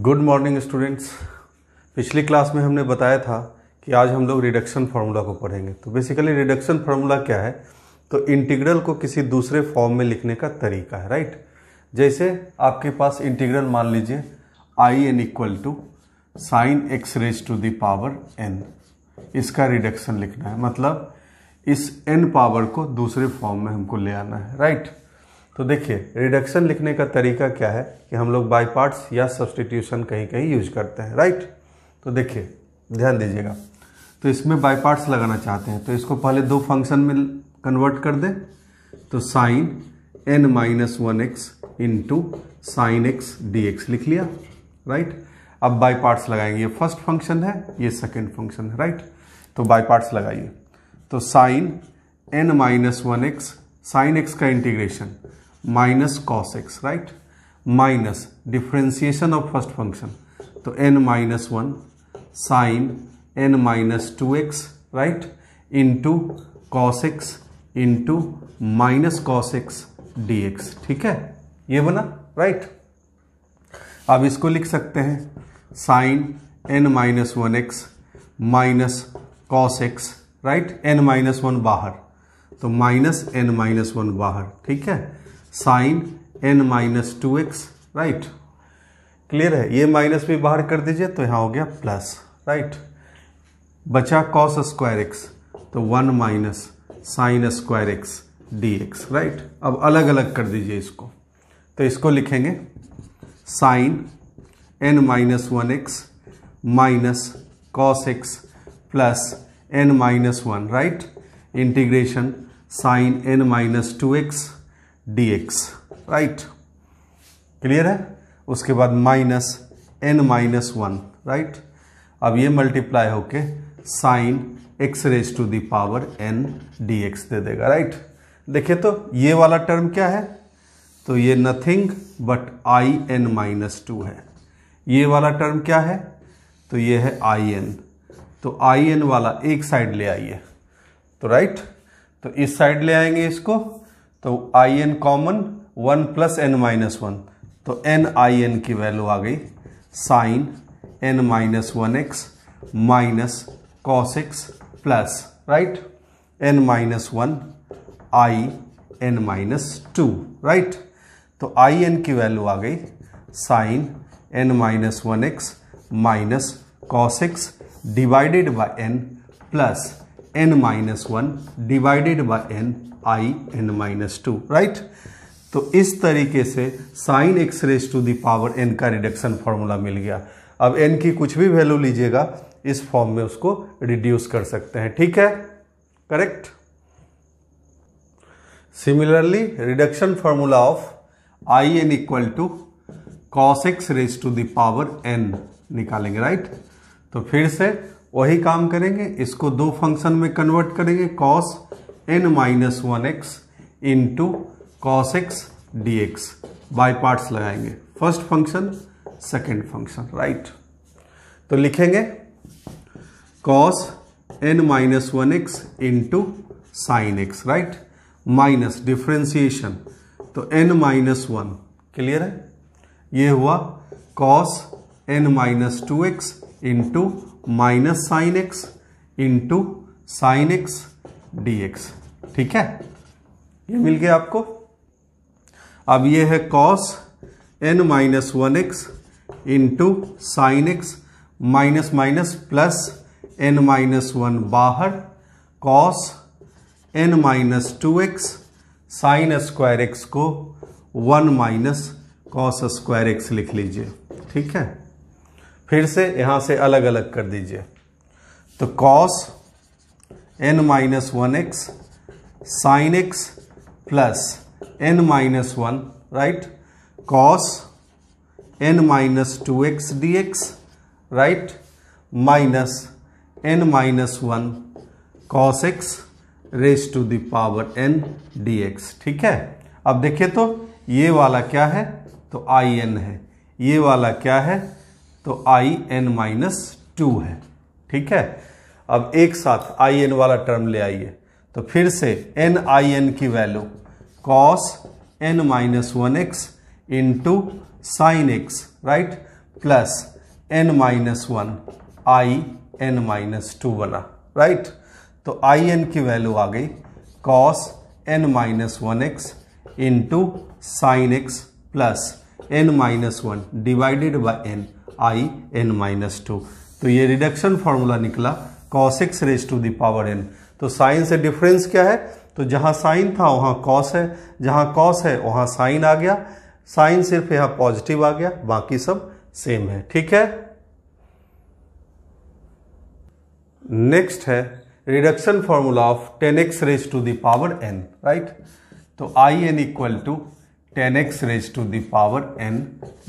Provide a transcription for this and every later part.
Good morning students पिछली class में हमने बताया था कि आज हम लोग रिडक्शन फार्मूला को पढ़ेंगे तो बेसिकली रिडक्शन फार्मूला क्या है तो इंटीग्रल को किसी दूसरे फॉर्म में लिखने का तरीका है राइट जैसे आपके पास इंटीग्रल मान लीजिए I n equal to sine x raise to the power n इसका रिडक्शन लिखना है मतलब इस एन पावर को दूसरे फॉर्म में हमको ले आना है राइट right? तो देखिए रिडक्शन लिखने का तरीका क्या है कि हम लोग बाई पार्ट्स या सब्सटीट्यूशन कहीं कहीं यूज करते हैं राइट तो देखिए ध्यान दीजिएगा तो इसमें बाई पार्ट्स लगाना चाहते हैं तो इसको पहले दो फंक्शन में कन्वर्ट कर दें तो sine n minus one x into sine x d x लिख लिया राइट अब बाई पार्ट्स लगाएंगे ये फर्स्ट फंक्शन है ये सेकेंड फंक्शन है राइट तो बाई पार्ट्स लगाइए तो sine n minus one x sine x का integration minus cos x right minus differentiation of first function तो n minus one sine n minus two x right into cos x into minus cos x d x ठीक है ये बना right अब इसको लिख सकते हैं sine n minus one x minus cos x right n minus one बाहर तो माइनस एन माइनस वन बाहर ठीक है sine n minus two x right clear है ये माइनस भी बाहर कर दीजिए तो यहाँ हो गया प्लस राइट बचा कॉस स्क्वायर एक्स तो one minus sine square x d x right अब अलग अलग कर दीजिए इसको तो इसको लिखेंगे sine n minus one x minus cos x plus n minus one right integration sine n minus two x dx right clear है उसके बाद minus n minus one right अब ये मल्टीप्लाई होके sine x raise to power n d x दे देगा right देखिए तो ये वाला टर्म क्या है तो ये nothing but I n minus two है ये वाला टर्म क्या है तो ये है आई एन तो आई एन वाला एक साइड ले आइए तो राइट तो इस साइड ले आएंगे इसको तो I n common one plus n minus one तो एन आई एन की वैल्यू आ गई sine n minus one x minus cos x plus right n minus one I n minus two right तो I n की value आ गई sine n minus one x minus cos x divided by n plus n minus one divided by n I n minus two right तो इस तरीके से sine x raise to the power n का reduction formula मिल गया अब N की कुछ भी वैल्यू लीजिएगा इस फॉर्म में उसको रिड्यूस कर सकते हैं ठीक है correct similarly reduction formula of I n equal to cos x raise to the power n निकालेंगे राइट तो फिर से वही काम करेंगे इसको दो फंक्शन में कन्वर्ट करेंगे cos n minus one x into cos x d x by parts लगाएंगे first function second function right तो लिखेंगे cos n minus one x into sine x right minus differentiation तो एन माइनस वन क्लियर है ये हुआ cos n minus two x into minus sine x into sine x d x ठीक है ये मिल गया आपको अब ये है cos n minus one x into sine x minus minus plus n minus one बाहर cos n minus two x sine square x को one minus cos square x लिख लीजिए ठीक है फिर से यहां से अलग अलग कर दीजिए तो cos n minus one x sine x plus n minus one right cos n minus two x d x right minus n minus one cos x raise to the power n d x ठीक है अब देखिए तो ये वाला क्या है तो आई एन है ये वाला क्या है तो आई एन माइनस टू है ठीक है अब एक साथ आई एन वाला टर्म ले आइए तो फिर से एन आई एन की value cos n minus one x into sine x right plus n minus one I n minus two बना राइट तो आई एन की वैल्यू आ गई cos n minus one x into sine x plus n minus one divided by n I n minus two तो ये reduction formula निकला cos x raise to the power n तो sine से difference क्या है तो जहां साइन था वहां कॉस है जहां कॉस है वहां साइन आ गया साइन सिर्फ यहां पॉजिटिव आ गया बाकी सब सेम है ठीक है नेक्स्ट है reduction formula of tan x raise to the power n right तो I n equal to tan x raise to the power n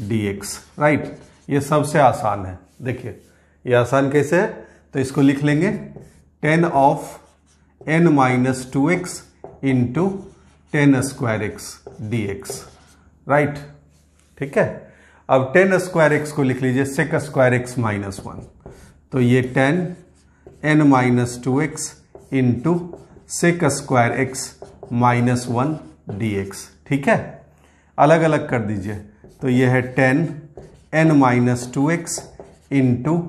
d x right ये सबसे आसान है देखिए ये आसान कैसे है तो इसको लिख लेंगे tan of n minus two x into tan square x d x right ठीक है अब टेन स्क्वायर एक्स को लिख लीजिए sec square x minus one तो ये tan n minus two x into sec square x minus one d x ठीक है अलग अलग कर दीजिए तो ये है tan n minus two x into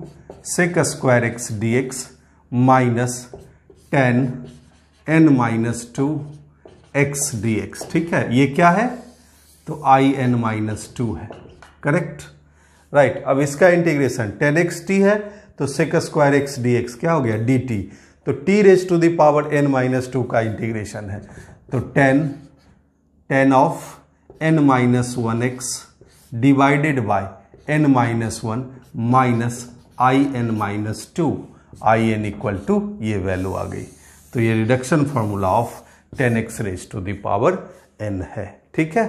sec square x d x minus tan n minus two x d x ठीक है ये क्या है तो आई एन माइनस टू है करेक्ट राइट right, अब इसका इंटीग्रेशन टेन एक्स टी है तो sec square x d x क्या हो गया डी टी तो T raise to the power n minus two का इंटीग्रेशन है तो tan tan of n minus one x divided by n minus one minus I n minus two I n equal to ये value आ गई तो ये reduction formula of tan x raise to the power n है ठीक है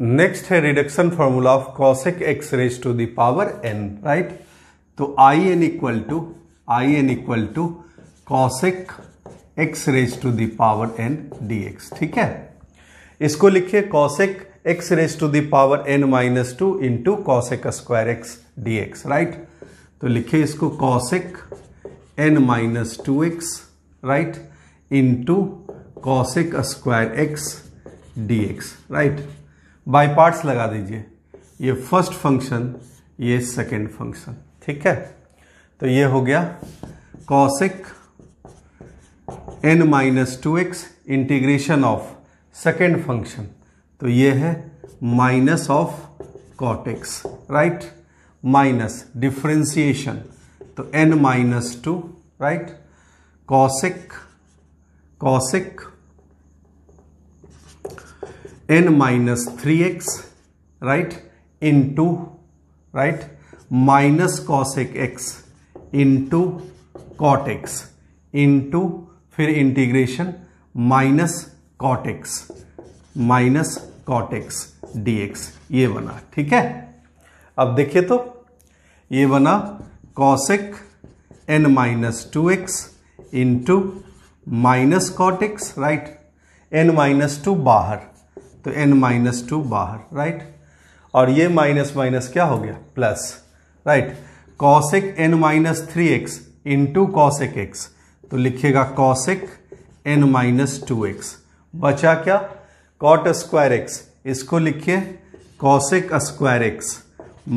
next है reduction formula of cosec x raise to the power n right तो I n equal to I n equal to cosec x raise to the power n d x ठीक है इसको लिखिए cosec x raise to the power n minus two into cosec square x d x right तो लिखिए इसको cosec n minus two x right into cosec square x d x right by parts लगा दीजिए ये first function ये second function ठीक है तो ये हो गया cosec n minus two x integration of second function तो ये है minus of cot x right minus differentiation तो n minus two right cosec cosec n minus three x right into right minus cosec x into cot x into फिर integration minus cot x minus cot x d x ये बना ठीक है अब देखिए तो ये बना cosec n minus two x into minus cot x right n minus two बाहर तो एन माइनस टू बाहर राइट और ये माइनस माइनस क्या हो गया plus right cosec n minus three x into cosec x तो लिखिएगा cosec n minus two x बचा क्या कॉट स्क्वायर एक्स इसको लिखिए cosec square x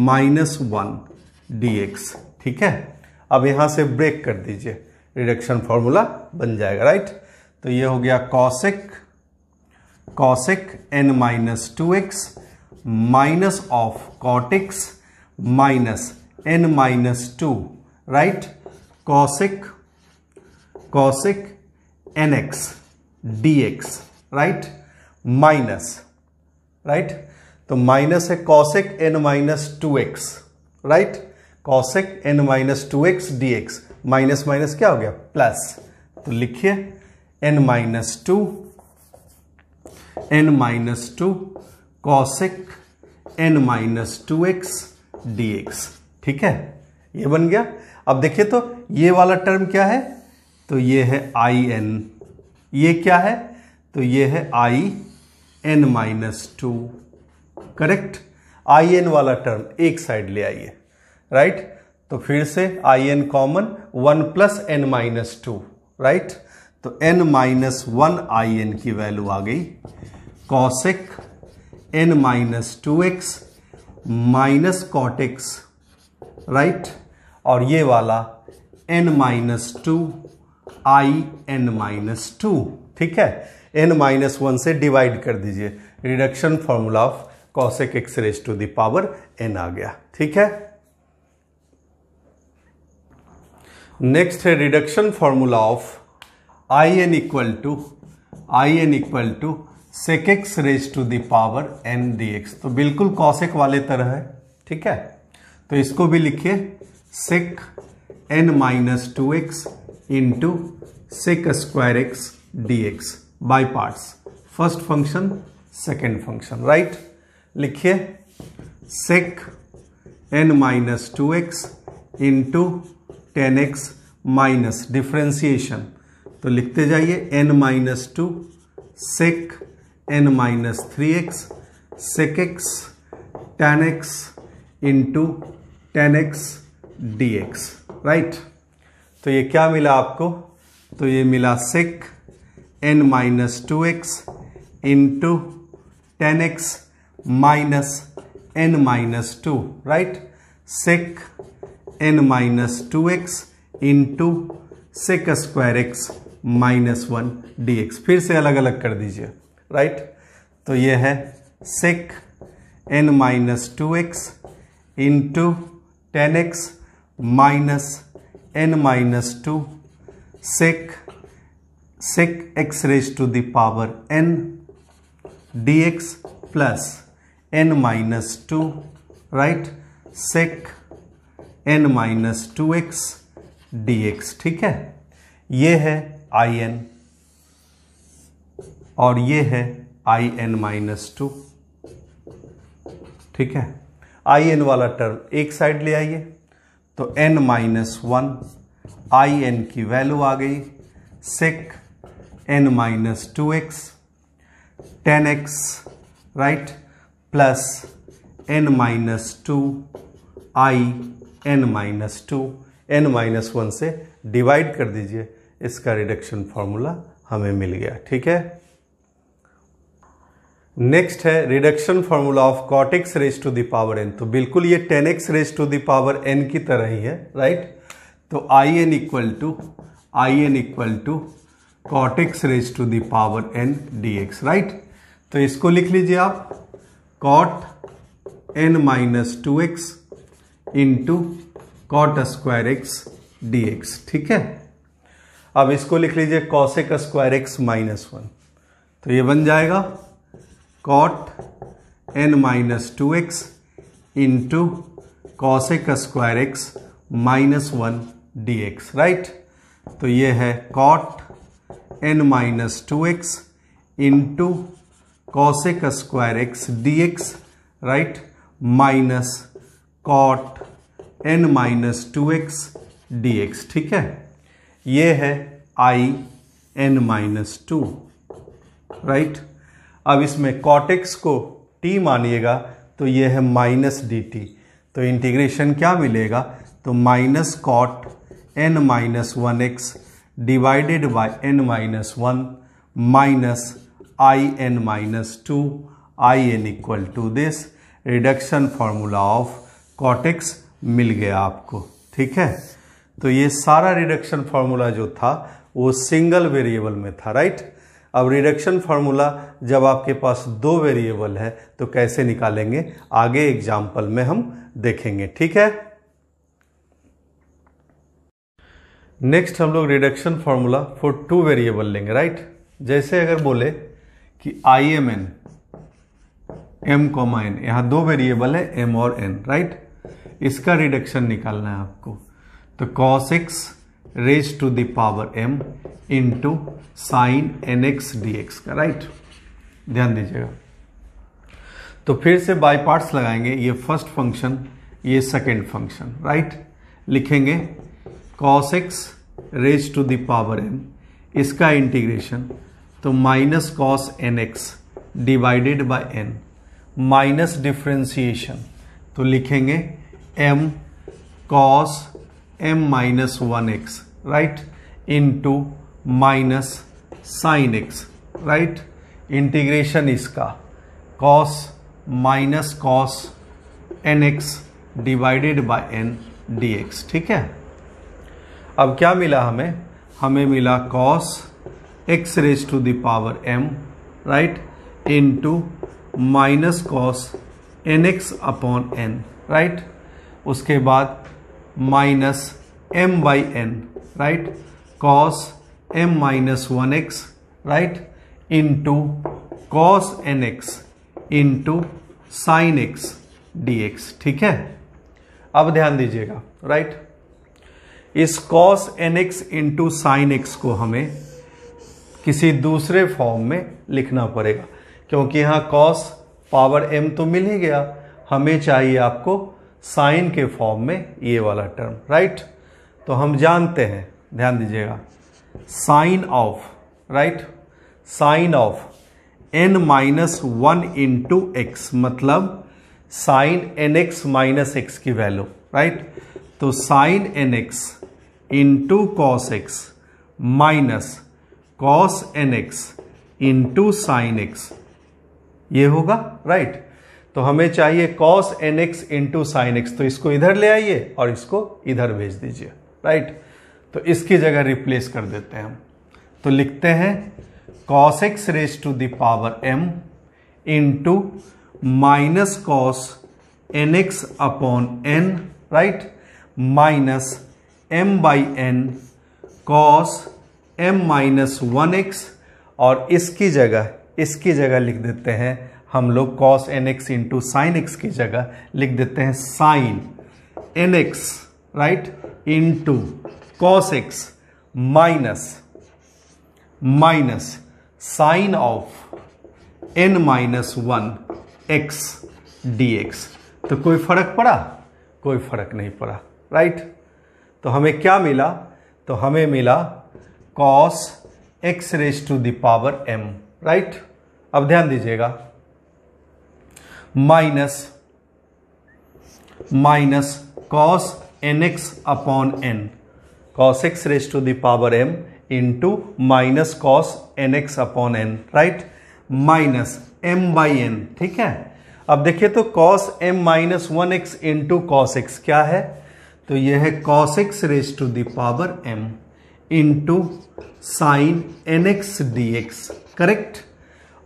minus one d x ठीक है अब यहां से ब्रेक कर दीजिए रिडक्शन फॉर्मूला बन जाएगा राइट तो ये हो गया cosec cosec n minus two x minus of cot x minus n minus two right cosec cosec n x d x right minus right तो माइनस है cosec n minus two x right cosec n minus two x d x minus minus क्या हो गया plus तो लिखिए n minus two n minus two cosec n minus two x d x ठीक है ये बन गया अब देखिए तो ये वाला टर्म क्या है तो ये है आई एन ये क्या है तो ये है I n minus two correct I n वाला टर्म एक साइड ले आइए राइट right? तो फिर से I n common one plus n minus two right तो n minus one I n की वैल्यू आ गई cosec n minus two x minus cot x right और ये वाला n minus two I n minus two ठीक है एन माइनस वन से डिवाइड कर दीजिए reduction formula of cosec x raise to the power n आ गया ठीक है नेक्स्ट है reduction formula of I n equal to I n equal to sec x raise to the power n d x तो बिल्कुल कॉसेक वाले तरह है ठीक है तो इसको भी लिखिए sec n minus two x into sec square x d x by parts first function second function right लिखिए sec n minus two x into tan x minus differentiation तो लिखते जाइए n minus two sec n minus three x sec x tan x into tan x d x right तो ये क्या मिला आपको तो ये मिला sec n minus two x into tan x minus n minus two right sec n minus two x into sec square x minus one d x फिर से अलग अलग कर दीजिए राइट तो ये है sec n minus two x into tan x minus n minus two sec sec x raised to the power n dx plus n minus 2 right sec n minus 2x dx ठीक है ये है I N और ये है I n minus two ठीक है I n वाला टर्म एक साइड ले आइए तो n minus one I n की वैल्यू आ गई sec n minus two x tan x right plus n minus two I n minus two n minus one से डिवाइड कर दीजिए इसका रिडक्शन फॉर्मूला हमें मिल गया ठीक है नेक्स्ट है reduction formula of cot x raise to the power n तो बिल्कुल ये tan x raise to the power n की तरह ही है राइट तो I n equal to I n equal to cot x raised to power n d x right तो इसको लिख लीजिए आप cot n minus two x into cot square x d x ठीक है अब इसको लिख लीजिए cosec square x minus one तो ये बन जाएगा cot n minus two x into cosec square x minus one d x right तो ये है cot n minus two x into cosec square x d x right minus cot n minus two x d x ठीक है ये है I n minus two right अब इसमें cot x को टी मानिएगा तो ये है माइनस डी टी तो इंटीग्रेशन क्या मिलेगा तो minus cot n minus one x divided by n minus one minus I n minus two I n equal to this reduction formula of cot x मिल गया आपको ठीक है तो ये सारा रिडक्शन फार्मूला जो था वो सिंगल वेरिएबल में था राइट अब रिडक्शन फार्मूला जब आपके पास दो वेरिएबल है तो कैसे निकालेंगे आगे एग्जाम्पल में हम देखेंगे ठीक है नेक्स्ट हम लोग reduction formula for two variable लेंगे राइट जैसे अगर बोले कि I m n m comma n यहां दो वेरिएबल है एम और एन राइट इसका रिडक्शन निकालना है आपको तो cos x raise to the power m into sine n x d x का राइट ध्यान दीजिएगा तो फिर से बाई पार्ट्स लगाएंगे ये फर्स्ट फंक्शन ये सेकेंड फंक्शन राइट लिखेंगे cos x raise to the power n इसका इंटीग्रेशन तो minus cos n x divided by n minus differentiation तो लिखेंगे m cos m minus one x right into minus sine x right integration इसका cos minus cos n x divided by n d x ठीक है अब क्या मिला हमें हमें मिला cos x raise to the power m right into minus cos n x upon n right उसके बाद minus m by n right cos m minus one x right into cos n x into sine x d ठीक है अब ध्यान दीजिएगा right right? इस cos n x into sine x को हमें किसी दूसरे फॉर्म में लिखना पड़ेगा क्योंकि यहाँ कॉस पावर एम तो मिल ही गया हमें चाहिए आपको साइन के फॉर्म में ये वाला टर्म राइट तो हम जानते हैं ध्यान दीजिएगा sine of right sine of n minus one into x मतलब sine n x minus x की वैल्यू राइट तो sine n x into cos x minus cos n x into sine x ये होगा राइट right? तो हमें चाहिए cos n x into sine x तो इसको इधर ले आइए और इसको इधर भेज दीजिए राइट तो इसकी जगह रिप्लेस कर देते हैं हम तो लिखते हैं cos x raise to the power m into minus cos n x upon n right minus m by n cos m minus one x और इसकी जगह इसकी जगह लिख देते हैं हम लोग cos n x into sine x की जगह लिख देते हैं sine n x right into cos x minus minus sine of n minus one x d x तो कोई फर्क पड़ा कोई फर्क नहीं पड़ा राइट तो हमें क्या मिला तो हमें मिला cos x raise to the power m right अब ध्यान दीजिएगा minus minus cos n x upon n cos x raise to the power m into minus cos n x upon n right minus m by n ठीक है अब देखिए तो cos m minus one x into cos x क्या है तो यह है cos x raise to the power m into sine n x d x correct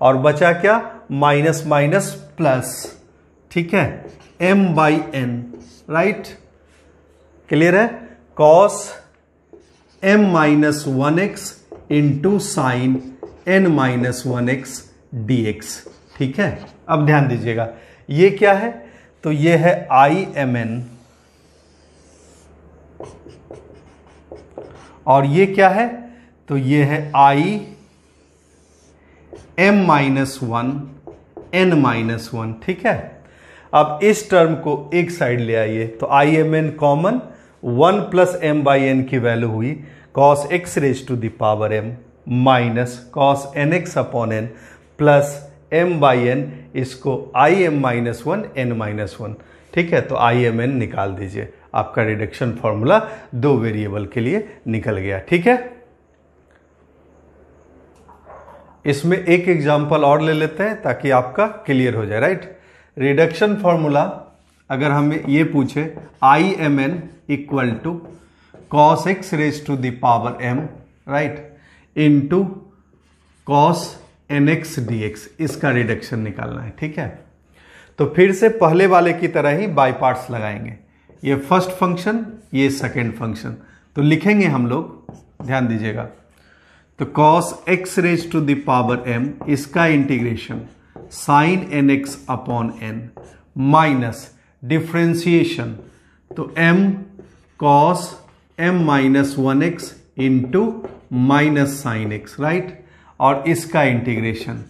और बचा क्या माइनस माइनस प्लस ठीक है m by n right clear है cos m minus one x into sine n minus one x d x ठीक है अब ध्यान दीजिएगा ये क्या है तो ये है आई एम एन और ये क्या है तो ये है I m minus one n minus one ठीक है अब इस टर्म को एक साइड ले आइए तो I m n common one plus m by n की वैल्यू हुई cos x raise to the power m minus cos n x upon n plus m by n इसको I m minus one n minus one ठीक है तो I m n निकाल दीजिए आपका reduction formula दो वेरिएबल के लिए निकल गया ठीक है इसमें एक एग्जाम्पल और ले लेते हैं ताकि आपका क्लियर हो जाए राइट रिडक्शन फार्मूला अगर हमें ये पूछे I m n equal to cos x raise to the power m right into cos n x d x इसका रिडक्शन निकालना है ठीक है तो फिर से पहले वाले की तरह ही बाई पार्ट्स लगाएंगे ये फर्स्ट फंक्शन ये सेकेंड फंक्शन तो लिखेंगे हम लोग ध्यान दीजिएगा तो cos x raise to the power m इसका integration sine n x upon n minus differentiation तो m cos m minus one x into minus sine x right और इसका integration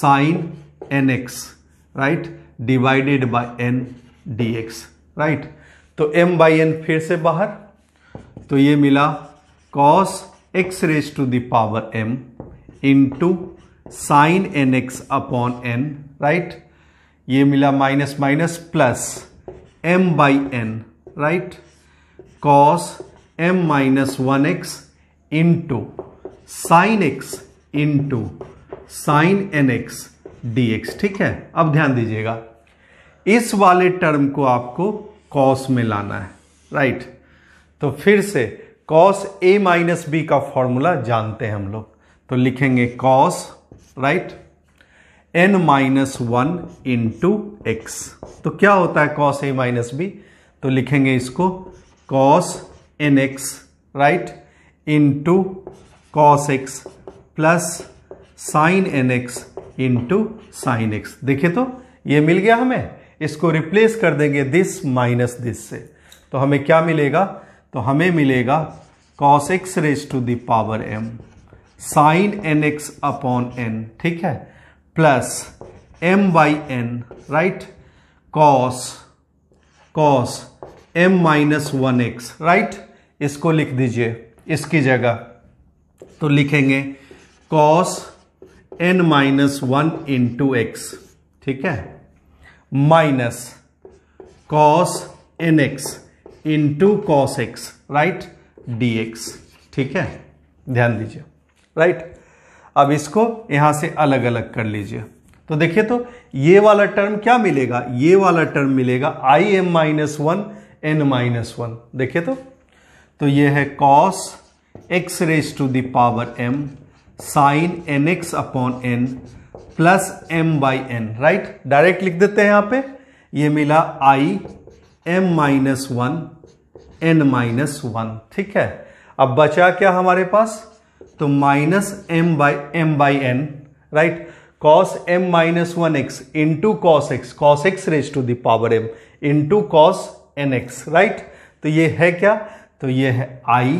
sine n x right divided by n d x right तो m by n फिर से बाहर तो ये मिला cos x raise to the power m into sine n x upon n right ये मिला minus minus plus m by n right cos m minus one x into sine x into sine n x d ठीक है अब ध्यान दीजिएगा इस वाले term को आपको कॉस में लाना है राइट तो फिर से कॉस ए माइनस बी का फॉर्मूला जानते हैं हम लोग तो लिखेंगे cos right n minus one into x तो क्या होता है कॉस ए माइनस बी तो लिखेंगे इसको cos n x right into cos x plus sine n x into sine x देखिए तो ये मिल गया हमें इसको रिप्लेस कर देंगे दिस माइनस दिस से तो हमें क्या मिलेगा तो हमें मिलेगा cos x raise to the power m sine n x upon n ठीक है plus m by n right cos cos m minus one x right इसको लिख दीजिए इसकी जगह तो लिखेंगे cos n minus one into x ठीक है minus cos n x into cos x right d x ठीक है ध्यान दीजिए राइट अब इसको यहां से अलग अलग कर लीजिए तो देखिए तो ये वाला टर्म क्या मिलेगा ये वाला टर्म मिलेगा I m minus one n minus one देखिए तो तो ये है cos x raise to the power m sine n x upon n plus m by n right direct लिख देते हैं यहां पे ये मिला I m minus one n minus one ठीक है अब बचा क्या हमारे पास तो minus m by m by n right cos m minus one x into cos x cos x raise to the power m into cos n x right तो ये है क्या तो ये है I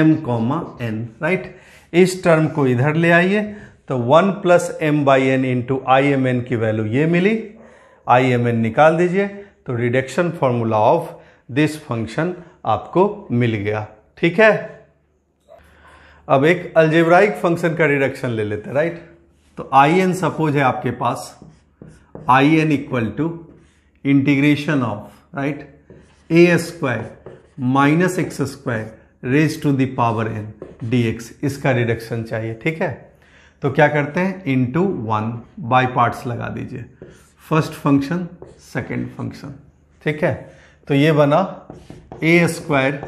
m comma n right इस term को इधर ले आइए तो one plus m by n into I m n की वैल्यू ये मिली आई एम एन निकाल दीजिए तो reduction formula of this function आपको मिल गया ठीक है अब एक अल्जेब्राइक फंक्शन का रिडक्शन ले लेते हैं राइट तो आई एन सपोज है आपके पास I n equal to integration of right a square minus x square raise to the power n d x इसका रिडक्शन चाहिए ठीक है तो क्या करते हैं टू वन बाई पार्ट्स लगा दीजिए फर्स्ट फंक्शन सेकेंड फंक्शन ठीक है तो ये बना a square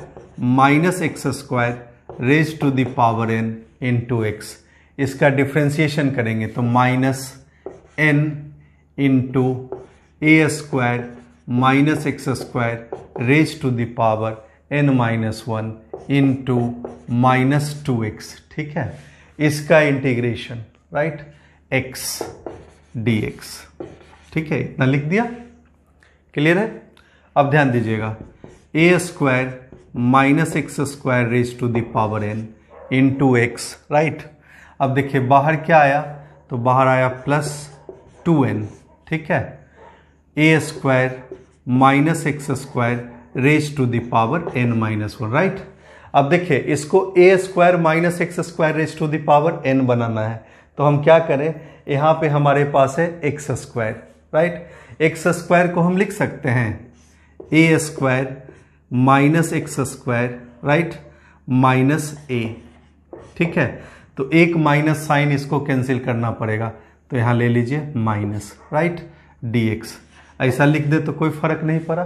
minus x square raise to the power n into x इसका डिफ्रेंसिएशन करेंगे तो minus n into a square minus x square raise to the power n minus one into minus two x ठीक है इसका integration right x d x ठीक है इतना लिख दिया क्लियर है अब ध्यान दीजिएगा a square minus x square raise to the power n into x right अब देखिए बाहर क्या आया तो बाहर आया प्लस टू एन ठीक है a square minus x square raise to the power n minus one right अब देखिए इसको a square minus x square raise to the power n बनाना है तो हम क्या करें यहाँ पे हमारे पास है x square right x square को हम लिख सकते हैं a square minus x square right minus a ठीक है तो एक माइनस साइन इसको कैंसिल करना पड़ेगा तो यहाँ ले लीजिए माइनस राइट डी एक्स ऐसा लिख दे तो कोई फर्क नहीं पड़ा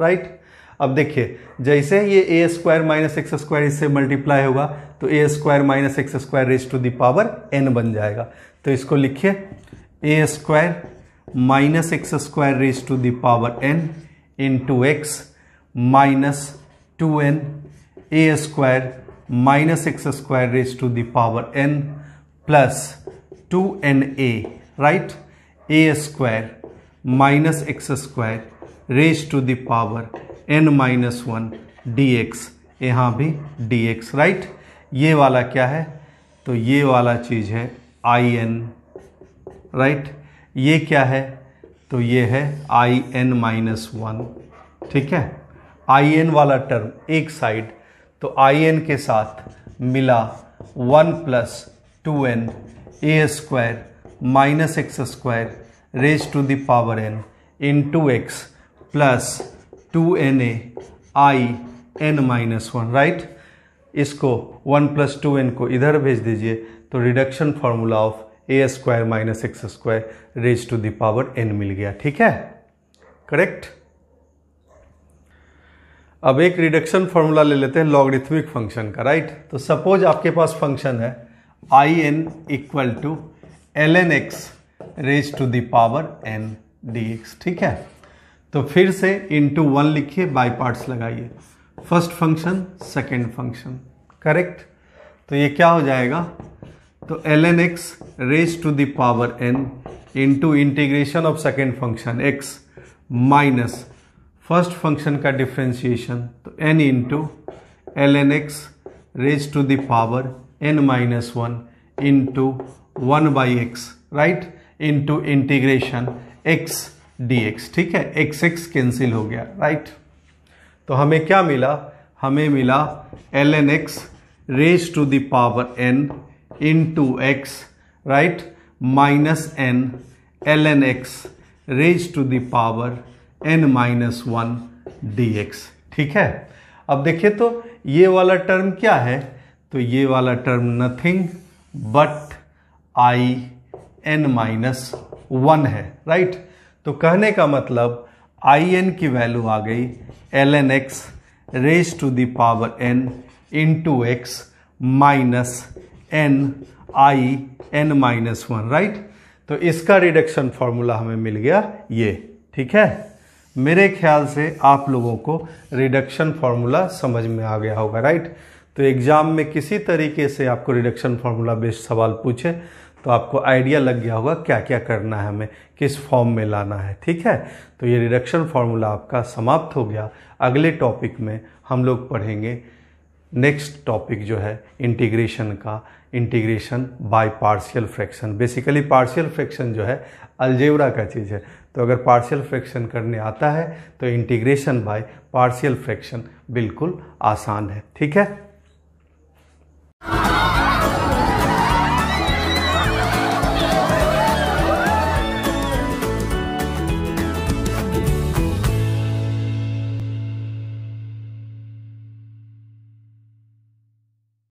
राइट अब देखिए जैसे ये a square minus x square इससे मल्टीप्लाई होगा तो a square minus x square raise to the power n बन जाएगा तो इसको लिखिए a square minus x square raise to the power n into x minus two n a square minus x square raise to the power n plus two n a right a square minus x square raise to the power n minus one d x यहाँ भी D x right ये वाला क्या है तो ये वाला चीज़ है आई एन राइट ये क्या है तो ये है आई एन माइनस वन ठीक है आई एन वाला टर्म एक साइड तो आई एन के साथ मिला one plus two n a square minus x square raise to the power n into x plus two n a I n minus one right इसको one plus two n को इधर भेज दीजिए तो reduction formula of a square minus x square raise to the power n मिल गया ठीक है करेक्ट अब एक रिडक्शन फार्मूला ले लेते हैं लॉगरिथमिक फंक्शन का राइट तो सपोज आपके पास फंक्शन है I n equal to l n x raise to the power n d x ठीक है तो फिर से इंटू वन लिखिए बाई पार्ट्स लगाइए first function second function correct तो ये क्या हो जाएगा तो l n x raise to the power n into integration of second function x minus first function का डिफ्रेंशिएशन तो n into L n x raise to the power n minus one into one by x right into integration x dx ठीक है x x cancel हो गया right तो हमें क्या मिला हमें मिला l n x raise to the power n into x right minus n l n x raise to the power n minus one d x ठीक है अब देखिए तो ये वाला टर्म क्या है तो ये वाला term nothing but I n minus one है राइट right? तो कहने का मतलब आई एन की वैल्यू आ गई l n x raise to power n into x minus n I n minus one right तो इसका रिडक्शन फार्मूला हमें मिल गया ये ठीक है मेरे ख्याल से आप लोगों को रिडक्शन फार्मूला समझ में आ गया होगा राइट तो एग्ज़ाम में किसी तरीके से आपको रिडक्शन फार्मूला बेस्ड सवाल पूछे तो आपको आइडिया लग गया होगा क्या क्या करना है हमें किस फॉर्म में लाना है ठीक है तो ये रिडक्शन फार्मूला आपका समाप्त हो गया अगले टॉपिक में हम लोग पढ़ेंगे नेक्स्ट टॉपिक जो है इंटीग्रेशन का integration by partial fraction basically partial fraction जो है अलजेवरा का चीज़ है तो अगर पार्शियल फ्रैक्शन करने आता है तो इंटीग्रेशन बाय पार्शियल फ्रैक्शन बिल्कुल आसान है ठीक है